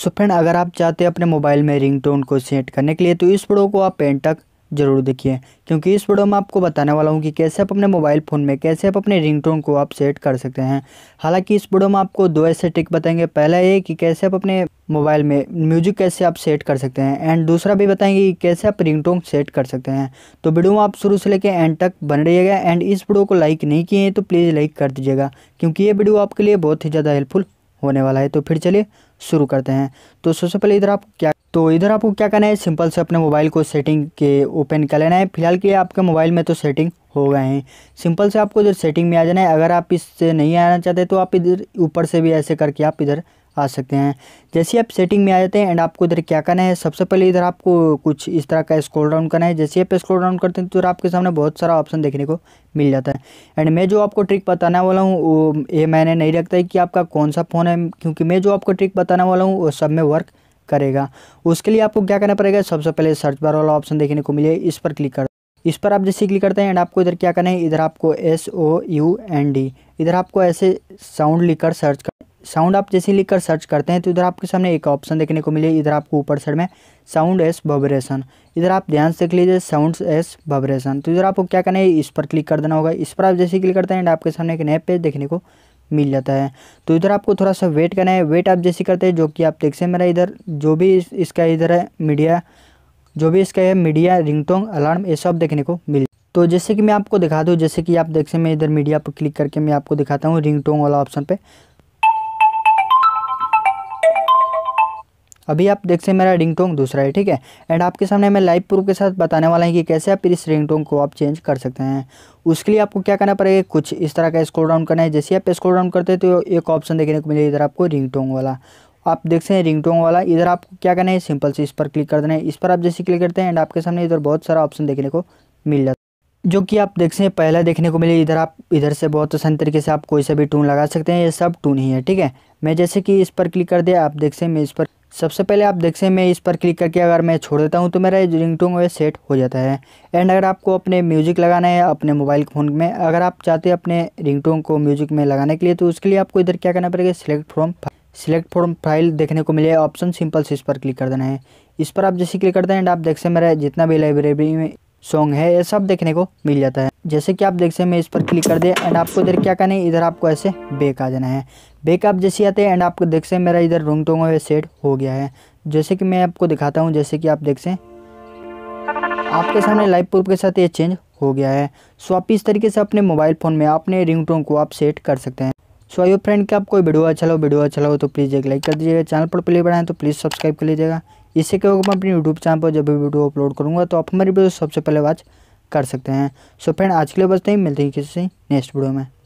so friend अगर आप चाहते हैं अपने मोबाइल में रिंगटोन को सेट करने के लिए तो इस वीडियो को आप पेंट तक जरूर देखिए क्योंकि इस वीडियो में आपको बताने वाला हूँ कि कैसे आप अपने मोबाइल फ़ोन में कैसे आप अपने रिंगटोन को आप सेट कर सकते हैं हालांकि इस वीडियो में आपको दो ऐसे ट्रिक बताएंगे पहला ये कि कैसे आप अपने मोबाइल में म्यूजिक कैसे आप सेट कर सकते हैं एंड दूसरा भी बताएंगे कि कैसे आप रिंगटोन सेट कर सकते हैं तो वीडियो में आप शुरू से लेकर एंड तक बन रहिएगा एंड इस वीडियो को लाइक नहीं किए हैं तो प्लीज़ लाइक कर दीजिएगा क्योंकि ये वीडियो आपके लिए बहुत ही ज़्यादा हेल्पफुल होने वाला है तो फिर चलिए शुरू करते हैं तो सबसे पहले इधर आप क्या तो इधर आपको क्या करना है सिंपल से अपने मोबाइल को सेटिंग के ओपन कर लेना है फिलहाल के लिए आपके मोबाइल में तो सेटिंग हो गए हैं सिंपल से आपको इधर सेटिंग में आ जाना है अगर आप इससे नहीं आना चाहते तो आप इधर ऊपर से भी ऐसे करके आप इधर आ सकते हैं जैसे आप सेटिंग में आ जाते हैं एंड आपको इधर क्या करना है सबसे पहले इधर आपको कुछ इस तरह का स्क्रॉल डाउन करना है जैसे आप स्क्रॉल डाउन करते हैं तो आपके सामने बहुत सारा ऑप्शन देखने को मिल जाता है एंड मैं जो आपको ट्रिक बताने वाला हूँ वो ये मैंने नहीं रखता है कि आपका कौन सा फ़ोन है क्योंकि मैं जो आपको ट्रिक बताने वाला हूँ वो सब में वर्क करेगा उसके लिए आपको क्या करना पड़ेगा सबसे पहले सर्च बार वाला ऑप्शन देखने को मिले इस पर क्लिक कर इस पर आप जैसे क्लिक करते हैं एंड आपको इधर क्या करना है इधर आपको S O U N D इधर आपको ऐसे साउंड लिखकर सर्च कर साउंड आप जैसे लिख कर सर्च करते हैं तो इधर आपके सामने एक ऑप्शन देखने को मिले इधर आपको ऊपर साइड में साउंड एस वाइब्रेशन इधर आप ध्यान से देख लीजिए साउंड एस वाइब्रेशन तो इधर आपको क्या करना है इस पर क्लिक कर देना होगा इस पर आप जैसे क्लिक करते हैं एंड आपके सामने एक नए पेज देखने को मिल जाता है तो इधर आपको थोड़ा सा वेट करना है वेट आप जैसे करते हैं जो कि आप देख सकते मेरा इधर जो भी इसका इधर है मीडिया जो भी इसका है मीडिया रिंगटोंग अलार्म ये सब देखने को मिल तो जैसे कि मैं आपको दिखा दूँ जैसे कि आप देख सकते मैं इधर मीडिया पर क्लिक करके मैं आपको दिखाता हूँ रिंगटोंग वाला ऑप्शन पे अभी आप देख सकते मेरा रिंगटोन दूसरा है ठीक है एंड आपके सामने मैं लाइव प्रूफ के साथ बताने वाला है कि कैसे आप इस रिंगटोन को आप चेंज कर सकते हैं उसके लिए आपको क्या करना पड़ेगा कुछ इस तरह का स्क्रोल डाउन करना है जैसे आप स्क्रोल डाउन करते हैं तो एक ऑप्शन देखने को मिलेगा इधर आपको टोंग वाला आप देख सकते हैं रिंगटोन वाला इधर आपको क्या करना है सिंपल से इस पर क्लिक कर देना है इस पर आप जैसे क्लिक करते हैं एंड आपके सामने इधर बहुत सारा ऑप्शन देखने को मिल जाता है जो कि आप देख सकते हैं पहला देखने को मिले इधर आप इधर से बहुत आसान तरीके से आप कोई सा भी टून लगा सकते हैं ये सब टून ही है ठीक है मैं जैसे कि इस पर क्लिक कर दिया आप देख सकते हैं मैं इस पर सबसे पहले आप देख सकते हैं मैं इस पर क्लिक करके अगर मैं छोड़ देता हूँ तो मेरा रिंग टोन सेट हो जाता है एंड अगर आपको अपने म्यूजिक लगाना है अपने मोबाइल फ़ोन में अगर आप चाहते हैं अपने रिंग टोन को म्यूजिक में लगाने के लिए तो उसके लिए आपको इधर क्या करना पड़ेगा select from select from file देखने को मिले ऑप्शन सिंपल से इस पर क्लिक कर देना है इस पर आप जैसे क्लिक करते हैं एंड आप देख सकते हैं मेरा जितना भी लाइब्रेरी में सॉन्ग है ये सब देखने को मिल जाता है जैसे कि आप देख सकते हैं मैं इस पर क्लिक कर दिया एंड आपको इधर क्या करना है इधर आपको ऐसे बेक आ जाना है बेक आप जैसे आते हैं एंड आपको देख सकते हैं मेरा इधर रोंग टोंग सेट हो गया है जैसे कि मैं आपको दिखाता हूँ जैसे कि आप देख सकें आपके सामने लाइव प्रूफ के साथ ये चेंज हो गया है सो आप इस तरीके से अपने मोबाइल फ़ोन में अपने रिंगटोन को आप सेट कर सकते हैं सो आई फ्रेंड कि आपको वीडियो अच्छा लो वीडियो अच्छा लो तो प्लीज़ एक लाइक कर दीजिएगा चैनल पर प्ले बढ़ाएं तो प्लीज़ सब्सक्राइब कर लीजिएगा इससे क्या होगा मैं अपने यूट्यूब चैनल पर जब भी वीडियो अपलोड करूँगा तो आप हमारी वीडियो सबसे पहले वॉच कर सकते हैं सो फ्रेंड आज के लिए बस नहीं मिलते हैं किसी नेक्स्ट वीडियो में